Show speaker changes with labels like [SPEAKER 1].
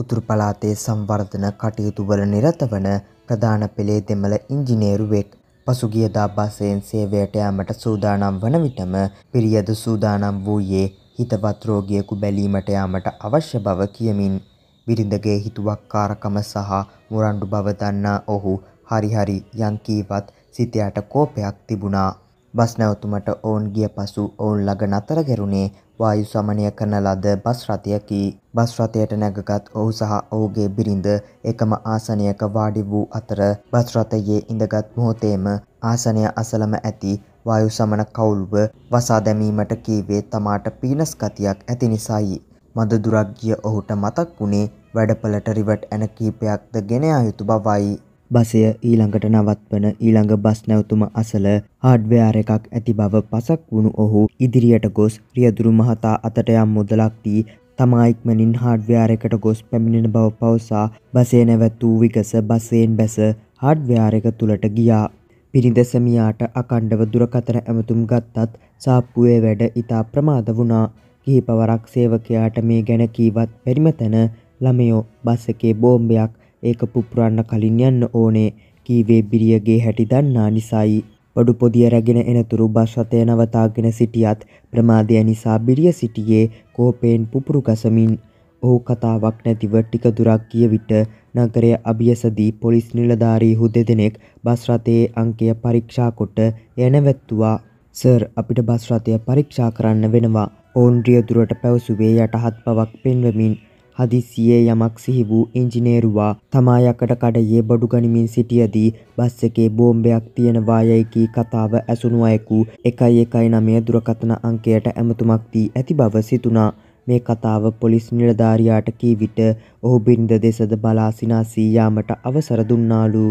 [SPEAKER 1] උතුරු පළාතේ සංවර්ධන කටයුතුවල නිරත වන ප්‍රධාන පෙළේ දෙමළ ඉංජිනේරුවෙක් පසුගියදා බසයෙන් සේවයට යාමට සූදානම් වන විටම පිරියද සූදානම් වූයේ හිතවත් රෝගියෙකු බැලීමට යාමට අවශ්‍ය බව කියමින් බිරිඳගේ හිතුවක්කාරකම සහ මුරණ්ඩු බව දන්නා ඔහු හරිහරි යම් කීවත් සිතයට කෝපයක් තිබුණා බස් නැවතුමට ඔවුන් ගිය පසු ඔවුන් ළඟ නතර කෙරුණේ වායු සමනය කරන ලද බස් රථයකි. බස් රථයට නැගගත් ඔහු සහ ඔහුගේ බිරිඳ එකම ආසනයක වාඩි වූ අතර බස් රථයේ ඉඳගත් මොහොතේම ආසනය අසලම ඇති වායු සමන කවුල්ව වසා දැමීමට කීවේ තමාට පීනස් ගතියක් ඇති නිසායි. මද දුරක් ගිය ඔහුට මතක් වුණේ වැඩපලට රිවට් ඇන කීපයක්ද ගෙන යුතු බවයි. බසය ඊළඟට නවත්වන ඊළඟ බස් නැවතුම අසල හාඩ්වයාර එකක් ඇති බව පසක් වුණු ඔහු ඉදිරියට ගොස් රියදුරු මහතා අතට යම් මුදලක් දී තමා ඉක්මනින් හාඩ්වයාර එකට ගොස් පැමිණෙන බව පවසා බසේ නැවැත්වූ විගස බසයෙන් බැස හාඩ්වයාර එක තුළට ගියා. පිරිදසමියාට අකණ්ඩව දුරකතන ඇමතුම් ගත්තත් සාප්පුුවේ වැඩ ඉතා ප්‍රමාද වුණා කිහිපවරක් සේවකයාට මේ ගැන කීවත් පැරිමතැන ළමයෝ බස් එකේ බෝම්භයක් ඒක පුපුරන්න කලින් යන්න ඕනේ කීවේ බිරියගේ හැටි දන්නා නිසායි. බඩු පොදිය රැගෙන එනතුරු බස් රථය නවතාගෙන සිටියත් ප්‍රමාදය නිසා බිරිය සිටියේ කෝපයෙන් පුපුරු ගසමින්. ඔහු කතාවක් නැතිව ටික දුරක් ගිය විට නගරය අභියසදී පොලිස් නිලධාරීහු දෙදෙනෙක් බස් රථයේ අංකය පරීක්ෂා කොට එය නැවැත්තුවා. "සර්, අපිට බස් රථය පරීක්ෂා කරන්න වෙනවා." ඔවුන් රියදුරට පැවසුවේ යටහත් බවක් පෙන්වමින්. හදිස්සියේ යමක් සිහි වූ ඉංජිනේරුවා තමා යකඩ කඩයේ බඩු ගනිමින් සිටියදී බස් එකේ බෝම්බයක් තියෙනවා යයි කී කතාව ඇසුණු අයෙකු 119 දුරකථන අංකයට ඇමතුමක් දී ඇති බව සිතුණා. මේ කතාව පොලිස් නිලධාරියාට කී විට ඔහු බිරිඳ දෙසද බලා සිනාසී යාමට අවසර දුන්නාලු.